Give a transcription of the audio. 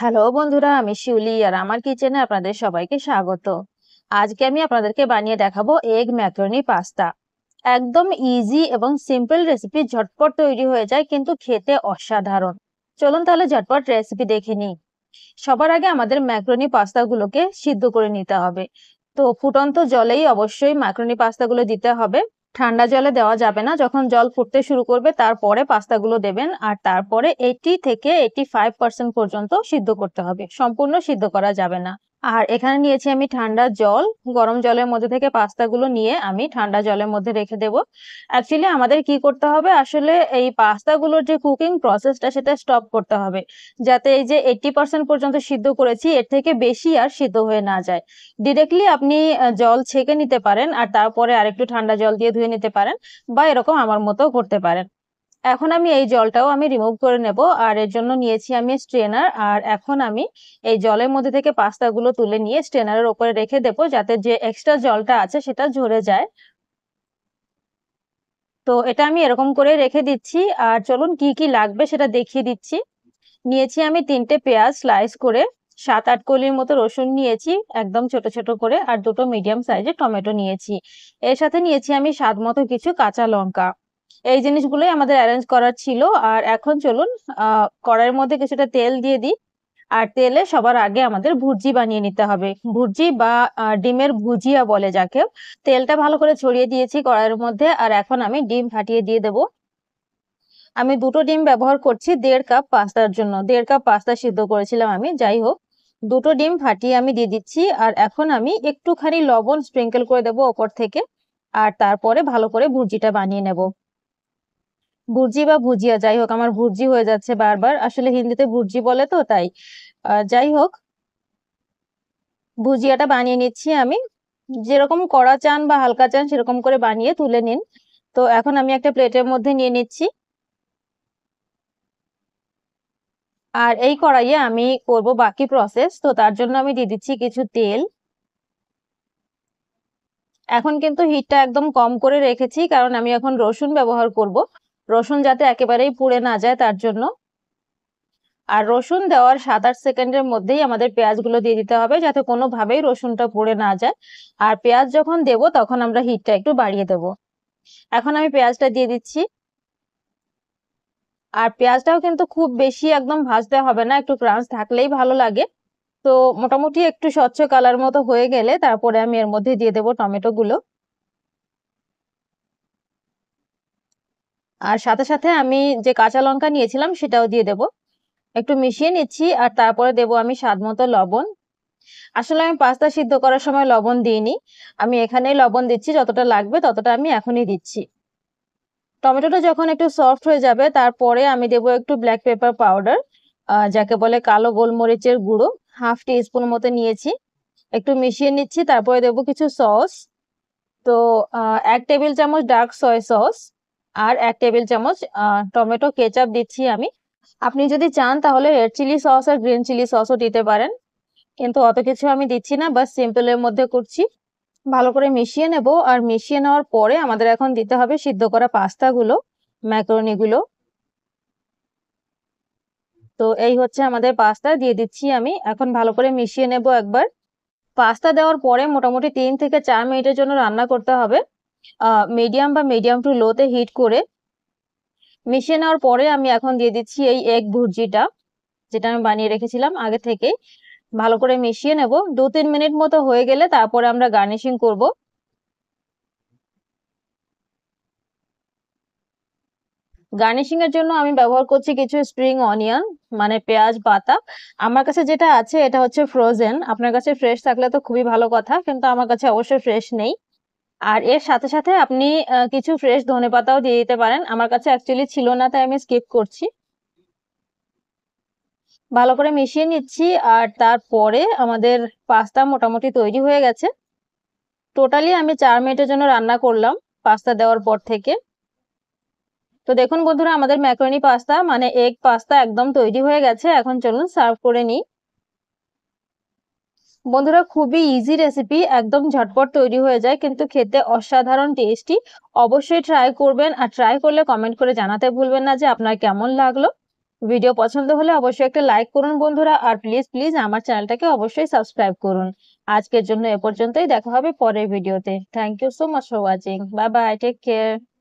hello বন্ধুরা আমি শিউলি আর আমার কিচেনে আপনাদের সবাইকে স্বাগত আজকে আমি আপনাদেরকে বানিয়ে দেখাবো এগ ম্যাক্রোনি পাস্তা একদম ইজি এবং সিম্পল রেসিপি ঝটপট তৈরি হয়ে যায় কিন্তু খেতে অসাধারণ চলুন তাহলে ঝটপট রেসিপি দেখে নিই সবার আগে আমাদের ম্যাক্রোনি পাস্তাগুলোকে সিদ্ধ করে নিতে হবে তো ফুটন্ত জলেই অবশ্যই ম্যাক্রোনি পাস্তাগুলো দিতে হবে ঠান্ডা জলে দেওয়া যাবে না যখন জল ফুটতে শুরু করবে তারপরে পাস্তাগুলো দেবেন আর তারপরে এইটি থেকে এইটি ফাইভ পার্সেন্ট পর্যন্ত সিদ্ধ করতে হবে সম্পূর্ণ সিদ্ধ করা যাবে না আর এখানে নিয়েছি আমি ঠান্ডা জল গরম জলের মধ্যে থেকে পাস্তাগুলো নিয়ে আমি ঠান্ডা জলের মধ্যে রেখে দেবো অ্যাকচুয়ালি আমাদের কি করতে হবে আসলে এই পাস্তাগুলোর যে কুকিং প্রসেসটা সেটা স্টপ করতে হবে যাতে এই যে এইটটি পার্সেন্ট পর্যন্ত সিদ্ধ করেছি এর থেকে বেশি আর সিদ্ধ হয়ে না যায় ডিরেক্টলি আপনি জল ছেঁকে নিতে পারেন আর তারপরে আরেকটু ঠান্ডা জল দিয়ে ধুয়ে নিতে পারেন বা এরকম আমার মতো করতে পারেন এখন আমি এই জলটাও আমি রিমুভ করে নেব আর এর জন্য নিয়েছি আমি স্ট্রেনার আর এখন আমি এই জলের মধ্যে থেকে পাস্তাগুলো তুলে নিয়ে স্ট্রেনারের ওপরে রেখে দেবো যাতে যে এক্সট্রা জলটা আছে সেটা ঝরে যায় তো এটা আমি এরকম করে রেখে দিচ্ছি আর চলুন কি কি লাগবে সেটা দেখিয়ে দিচ্ছি নিয়েছি আমি তিনটে পেঁয়াজ স্লাইস করে সাত আট কলির মতো রসুন নিয়েছি একদম ছোট ছোট করে আর দুটো মিডিয়াম সাইজের টমেটো নিয়েছি এর সাথে নিয়েছি আমি স্বাদ মতো কিছু কাঁচা লঙ্কা এই জিনিসগুলোই আমাদের অ্যারেঞ্জ করার ছিল আর এখন চলুন কড়াইয়ের মধ্যে কিছুটা তেল দিয়ে দিই আর তেলে সবার আগে আমাদের ভুর্জি বানিয়ে নিতে হবে ভুর্জি বা ডিমের ভুজিয়া বলে যাকে তেলটা ভালো করে ছড়িয়ে দিয়েছি কড়াইয়ের মধ্যে আর এখন আমি ডিম ফাটিয়ে দিয়ে দেবো আমি দুটো ডিম ব্যবহার করছি দেড় কাপ পাস্তার জন্য দেড় কাপ পাস্তা সিদ্ধ করেছিলাম আমি যাই হোক দুটো ডিম ফাটিয়ে আমি দিয়ে দিচ্ছি আর এখন আমি একটুখানি লবণ স্প্রিঙ্কেল করে দেবো ওপর থেকে আর তারপরে ভালো করে ভুর্জিটা বানিয়ে নেবো ভুর্জি বা ভুজিয়া যাই হোক আমার ভুর্জি হয়ে যাচ্ছে বারবার আসলে হিন্দিতে ভুর্জি বলে তো তাই যাই হোক ভুজিয়াটা বানিয়ে নিচ্ছি আমি যেরকম কড়া চান বা হালকা চান সেরকম করে বানিয়ে তুলে নিন তো এখন আমি একটা প্লেটের মধ্যে নিয়ে নিচ্ছি আর এই কড়াইয়ে আমি করব বাকি প্রসেস তো তার জন্য আমি দিয়ে দিচ্ছি কিছু তেল এখন কিন্তু হিটটা একদম কম করে রেখেছি কারণ আমি এখন রসুন ব্যবহার করব রসুন যাতে একেবারেই পুড়ে না যায় তার জন্য আর রসুন দেওয়ার সাত আট সেকেন্ডের মধ্যেই আমাদের পেঁয়াজগুলো দিয়ে দিতে হবে যাতে কোনোভাবেই রসুনটা পুড়ে না যায় আর পেঁয়াজ যখন দেব তখন আমরা হিটটা একটু বাড়িয়ে দেব এখন আমি পেঁয়াজটা দিয়ে দিচ্ছি আর পেঁয়াজটাও কিন্তু খুব বেশি একদম ভাজতে হবে না একটু ক্রাঞ্চ থাকলেই ভালো লাগে তো মোটামুটি একটু স্বচ্ছ কালার মতো হয়ে গেলে তারপরে আমি এর মধ্যে দিয়ে দেবো টমেটোগুলো আর সাথে সাথে আমি যে কাঁচা লঙ্কা নিয়েছিলাম সেটাও দিয়ে দেব একটু মিশিয়ে নিচ্ছি আর তারপরে দেব আমি স্বাদ মতো লবণ আসলে আমি পাস্তা সিদ্ধ করার সময় লবণ দিইনি আমি এখানেই লবণ দিচ্ছি যতটা লাগবে ততটা আমি এখনই দিচ্ছি টমেটোটা যখন একটু সফট হয়ে যাবে তারপরে আমি দেব একটু ব্ল্যাক পেপার পাউডার যাকে বলে কালো গোলমরিচের গুঁড়ো হাফ টি স্পুন মতো নিয়েছি একটু মিশিয়ে নিচ্ছি তারপরে দেব কিছু সস তো এক টেবিল চামচ ডার্ক সয় সস আর এক টেবিল চামচ টমেটো কেচাপ দিচ্ছি আমি আপনি যদি চান তাহলে রেড চিলি সস আর গ্রিন চিলি সসও দিতে পারেন কিন্তু অত কিছু আমি দিচ্ছি না বাস সিম্পলের মধ্যে করছি ভালো করে মিশিয়ে নেব আর মিশিয়ে নেওয়ার পরে আমাদের এখন দিতে হবে সিদ্ধ করা পাস্তাগুলো ম্যাকরনিগুলো তো এই হচ্ছে আমাদের পাস্তা দিয়ে দিচ্ছি আমি এখন ভালো করে মিশিয়ে নেব একবার পাস্তা দেওয়ার পরে মোটামুটি তিন থেকে চার মিনিটের জন্য রান্না করতে হবে মিডিয়াম বা মিডিয়াম টু লোতে হিট করে মিশিয়ে নেওয়ার পরে আমি এখন দিয়ে দিচ্ছি এই এগ ভুর্জিটা যেটা আমি বানিয়ে রেখেছিলাম আগে থেকে ভালো করে মিশিয়ে নেব দু তিন মিনিট মতো হয়ে গেলে তারপরে আমরা গার্নিশিং করব গার্নিশিং এর জন্য আমি ব্যবহার করছি কিছু স্প্রিং অনিয়ন মানে পেঁয়াজ পাতা আমার কাছে যেটা আছে এটা হচ্ছে ফ্রোজেন আপনার কাছে ফ্রেশ থাকলে তো খুবই ভালো কথা কিন্তু আমার কাছে অবশ্যই ফ্রেশ নেই আর এর সাথে সাথে আপনি কিছু ফ্রেশ ধনে পাতাও দিয়ে দিতে পারেন আমার কাছে অ্যাকচুয়ালি ছিল না তাই আমি স্কিপ করছি ভালো করে মিশিয়ে নিচ্ছি আর তারপরে আমাদের পাস্তা মোটামুটি তৈরি হয়ে গেছে টোটালি আমি চার মিনিটের জন্য রান্না করলাম পাস্তা দেওয়ার পর থেকে তো দেখুন বন্ধুরা আমাদের ম্যাকরনি পাস্তা মানে এগ পাস্তা একদম তৈরি হয়ে গেছে এখন চলুন সার্ভ করে নিই বন্ধুরা খুবই ইজি রেসিপি একদম ঝটপট তৈরি হয়ে যায় কিন্তু খেতে অসাধারণ টেস্টি অবশ্যই ট্রাই করবেন আর ট্রাই করলে কমেন্ট করে জানাতে ভুলবেন না যে আপনার কেমন লাগলো ভিডিও পছন্দ হলে অবশ্যই একটা লাইক করুন বন্ধুরা আর প্লিজ প্লিজ আমার চ্যানেলটাকে অবশ্যই সাবস্ক্রাইব করুন আজকের জন্য এ পর্যন্তই দেখা হবে পরের ভিডিওতে thank you so much for watching bye bye take care